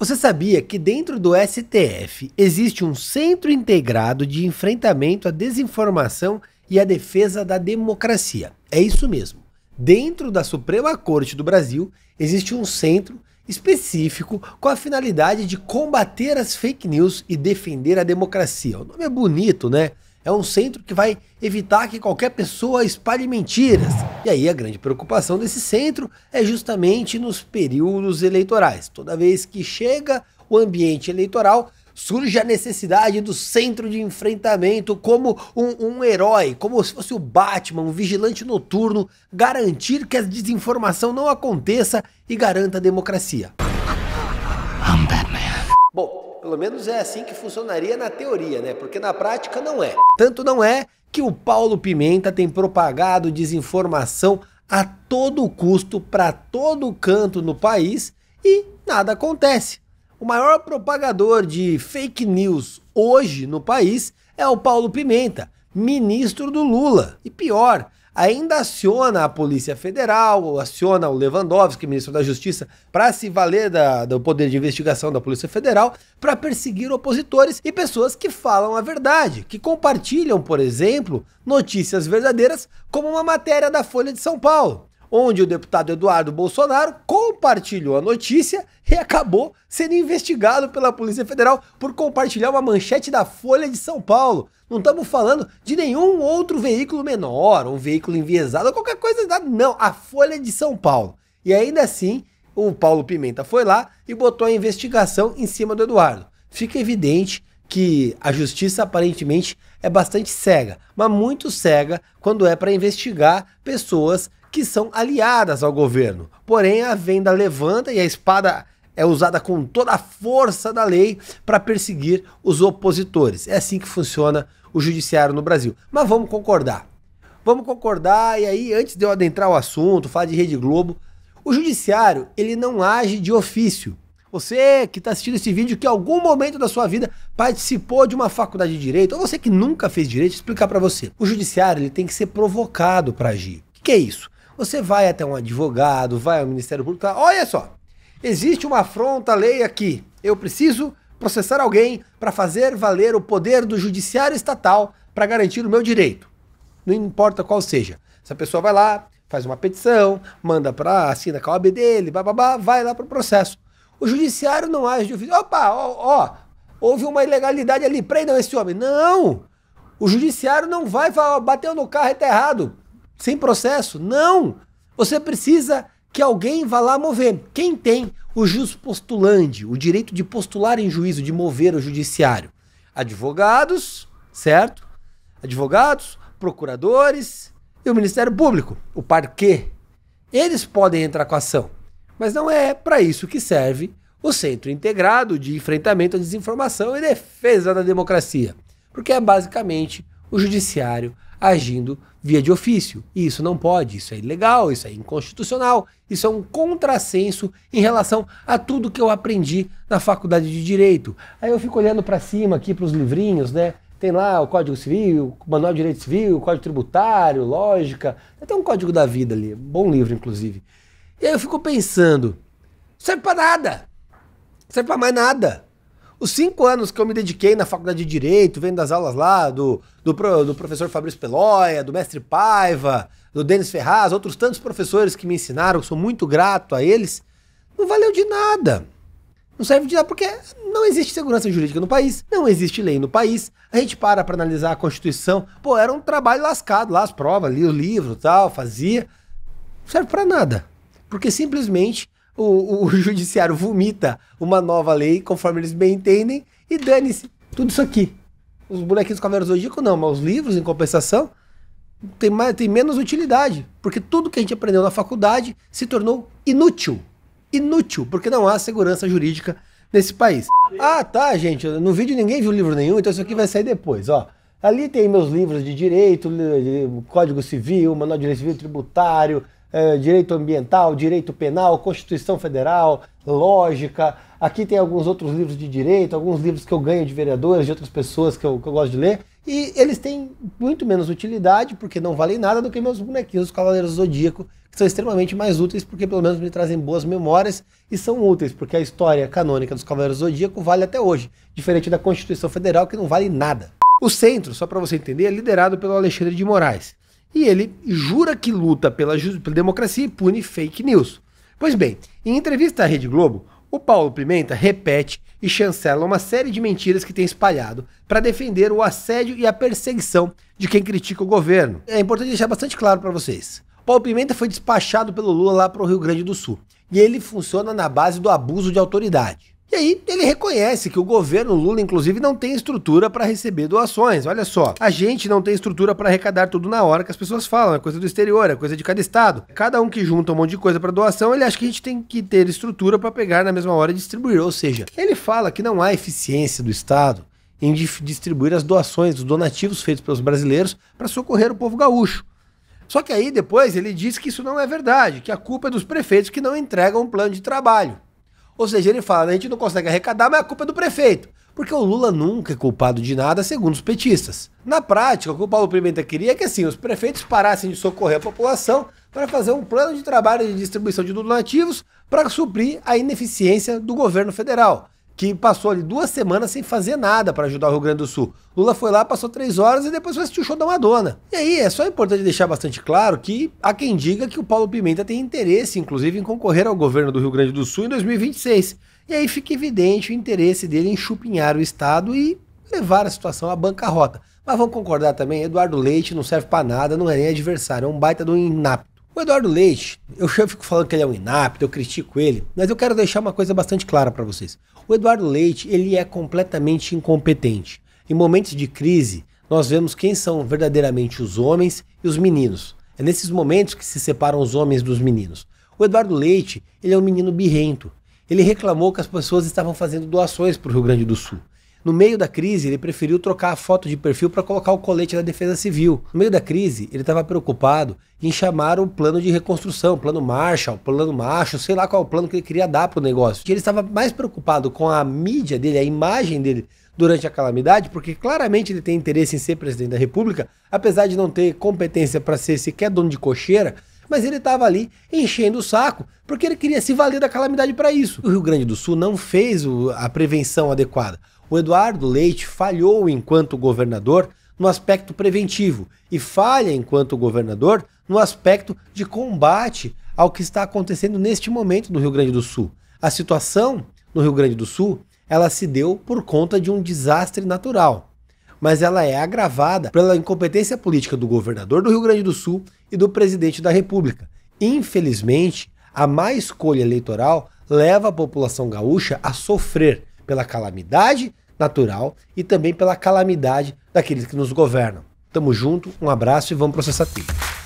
Você sabia que dentro do STF existe um Centro Integrado de Enfrentamento à Desinformação e à Defesa da Democracia? É isso mesmo. Dentro da Suprema Corte do Brasil existe um centro específico com a finalidade de combater as fake news e defender a democracia. O nome é bonito, né? É um centro que vai evitar que qualquer pessoa espalhe mentiras. E aí a grande preocupação desse centro é justamente nos períodos eleitorais. Toda vez que chega o ambiente eleitoral, surge a necessidade do centro de enfrentamento como um, um, herói, como se fosse o Batman, um vigilante noturno, garantir que a desinformação não aconteça e garanta a democracia. Bom, pelo menos é assim que funcionaria na teoria, né? Porque na prática não é. Tanto não é que o Paulo Pimenta tem propagado desinformação a todo custo para todo canto no país e nada acontece. O maior propagador de fake news hoje no país é o Paulo Pimenta, ministro do Lula. E pior, ainda aciona a Polícia Federal, aciona o Lewandowski, ministro da Justiça, para se valer da, do poder de investigação da Polícia Federal para perseguir opositores e pessoas que falam a verdade, que compartilham, por exemplo, notícias verdadeiras, como uma matéria da Folha de São Paulo onde o deputado Eduardo Bolsonaro compartilhou a notícia e acabou sendo investigado pela Polícia Federal por compartilhar uma manchete da Folha de São Paulo. Não estamos falando de nenhum outro veículo menor, um veículo enviesado, qualquer coisa, não, a Folha de São Paulo. E ainda assim, o Paulo Pimenta foi lá e botou a investigação em cima do Eduardo. Fica evidente que a justiça aparentemente é bastante cega, mas muito cega quando é para investigar pessoas que são aliadas ao governo. Porém, a venda levanta e a espada é usada com toda a força da lei para perseguir os opositores. É assim que funciona o judiciário no Brasil. Mas vamos concordar. Vamos concordar e aí antes de eu adentrar o assunto, falar de Rede Globo, o judiciário, ele não age de ofício. Você que está assistindo esse vídeo, que em algum momento da sua vida participou de uma faculdade de direito, ou você que nunca fez direito, explicar para você. O judiciário ele tem que ser provocado para agir. O que, que é isso? Você vai até um advogado, vai ao Ministério Público, tá? olha só, existe uma afronta à lei aqui. Eu preciso processar alguém para fazer valer o poder do judiciário estatal para garantir o meu direito. Não importa qual seja. Essa pessoa vai lá, faz uma petição, manda para assina com a OAB dele, bababá, vai lá para o processo. O judiciário não age de Opa, ó, ó, houve uma ilegalidade ali, prendam esse homem. Não! O judiciário não vai falar, bateu no carro, é está errado, sem processo. Não! Você precisa que alguém vá lá mover. Quem tem o jus postulandi, o direito de postular em juízo, de mover o judiciário? Advogados, certo? Advogados, procuradores e o Ministério Público, o parquê. Eles podem entrar com a ação. Mas não é para isso que serve o Centro Integrado de Enfrentamento à Desinformação e Defesa da Democracia, porque é basicamente o judiciário agindo via de ofício. E isso não pode, isso é ilegal, isso é inconstitucional, isso é um contrassenso em relação a tudo que eu aprendi na faculdade de direito. Aí eu fico olhando para cima aqui para os livrinhos, né? Tem lá o Código Civil, o Manual de Direito Civil, o Código Tributário, Lógica, até um Código da Vida ali, bom livro inclusive. E aí eu fico pensando, serve para nada. Serve para mais nada. Os cinco anos que eu me dediquei na faculdade de Direito, vendo as aulas lá do, do, do professor Fabrício Pelóia, do mestre Paiva, do Denis Ferraz, outros tantos professores que me ensinaram, sou muito grato a eles, não valeu de nada. Não serve de nada porque não existe segurança jurídica no país, não existe lei no país. A gente para para analisar a Constituição. Pô, era um trabalho lascado lá, as provas, lia o livro tal, fazia. Não serve para nada porque simplesmente o, o judiciário vomita uma nova lei conforme eles bem entendem e dane-se tudo isso aqui. Os bonequinhos do Cavaleiro Zodíaco não, mas os livros, em compensação, tem, mais, tem menos utilidade, porque tudo que a gente aprendeu na faculdade se tornou inútil. Inútil, porque não há segurança jurídica nesse país. Ah, tá, gente, no vídeo ninguém viu livro nenhum, então isso aqui vai sair depois, ó. Ali tem meus livros de direito, Código Civil, Manual de Direito Civil Tributário, é, direito ambiental, direito penal, Constituição Federal, lógica. Aqui tem alguns outros livros de direito, alguns livros que eu ganho de vereadores, de outras pessoas que eu, que eu gosto de ler. E eles têm muito menos utilidade, porque não valem nada, do que meus bonequinhos, os Cavaleiros do Zodíaco, que são extremamente mais úteis, porque pelo menos me trazem boas memórias e são úteis, porque a história canônica dos Cavaleiros do Zodíaco vale até hoje, diferente da Constituição Federal, que não vale nada. O centro, só para você entender, é liderado pelo Alexandre de Moraes. E ele jura que luta pela, pela democracia e pune fake news. Pois bem, em entrevista à Rede Globo, o Paulo Pimenta repete e chancela uma série de mentiras que tem espalhado para defender o assédio e a perseguição de quem critica o governo. É importante deixar bastante claro para vocês. Paulo Pimenta foi despachado pelo Lula lá para o Rio Grande do Sul e ele funciona na base do abuso de autoridade. E aí ele reconhece que o governo Lula, inclusive, não tem estrutura para receber doações. Olha só, a gente não tem estrutura para arrecadar tudo na hora que as pessoas falam, é coisa do exterior, é coisa de cada estado. Cada um que junta um monte de coisa para doação, ele acha que a gente tem que ter estrutura para pegar na mesma hora e distribuir. Ou seja, ele fala que não há eficiência do estado em distribuir as doações, os donativos feitos pelos brasileiros para socorrer o povo gaúcho. Só que aí depois ele diz que isso não é verdade, que a culpa é dos prefeitos que não entregam um plano de trabalho. Ou seja, ele fala, a gente não consegue arrecadar, mas a culpa é do prefeito. Porque o Lula nunca é culpado de nada, segundo os petistas. Na prática, o que o Paulo Pimenta queria é que assim, os prefeitos parassem de socorrer a população para fazer um plano de trabalho de distribuição de donativos para suprir a ineficiência do governo federal que passou ali duas semanas sem fazer nada para ajudar o Rio Grande do Sul. Lula foi lá, passou três horas e depois foi assistir o show da Madonna. E aí, é só importante deixar bastante claro que há quem diga que o Paulo Pimenta tem interesse, inclusive, em concorrer ao governo do Rio Grande do Sul em 2026. E aí fica evidente o interesse dele em chupinhar o Estado e levar a situação à bancarrota. Mas vamos concordar também, Eduardo Leite não serve para nada, não é nem adversário, é um baita do INAP. O Eduardo Leite, eu fico falando que ele é um inapto, eu critico ele, mas eu quero deixar uma coisa bastante clara para vocês. O Eduardo Leite, ele é completamente incompetente. Em momentos de crise, nós vemos quem são verdadeiramente os homens e os meninos. É nesses momentos que se separam os homens dos meninos. O Eduardo Leite, ele é um menino birrento. Ele reclamou que as pessoas estavam fazendo doações para o Rio Grande do Sul. No meio da crise, ele preferiu trocar a foto de perfil para colocar o colete da Defesa Civil. No meio da crise, ele estava preocupado em chamar o plano de reconstrução, plano Marshall, plano Macho, sei lá qual é o plano que ele queria dar pro negócio. ele estava mais preocupado com a mídia dele, a imagem dele durante a calamidade, porque claramente ele tem interesse em ser presidente da República, apesar de não ter competência para ser sequer dono de cocheira, mas ele estava ali enchendo o saco, porque ele queria se valer da calamidade para isso. O Rio Grande do Sul não fez o, a prevenção adequada o Eduardo Leite falhou enquanto governador no aspecto preventivo e falha enquanto governador no aspecto de combate ao que está acontecendo neste momento no Rio Grande do Sul. A situação no Rio Grande do Sul, ela se deu por conta de um desastre natural, mas ela é agravada pela incompetência política do governador do Rio Grande do Sul e do presidente da República. Infelizmente, a má escolha eleitoral leva a população gaúcha a sofrer pela calamidade natural e também pela calamidade daqueles que nos governam. Tamo junto, um abraço e vamos processar tudo.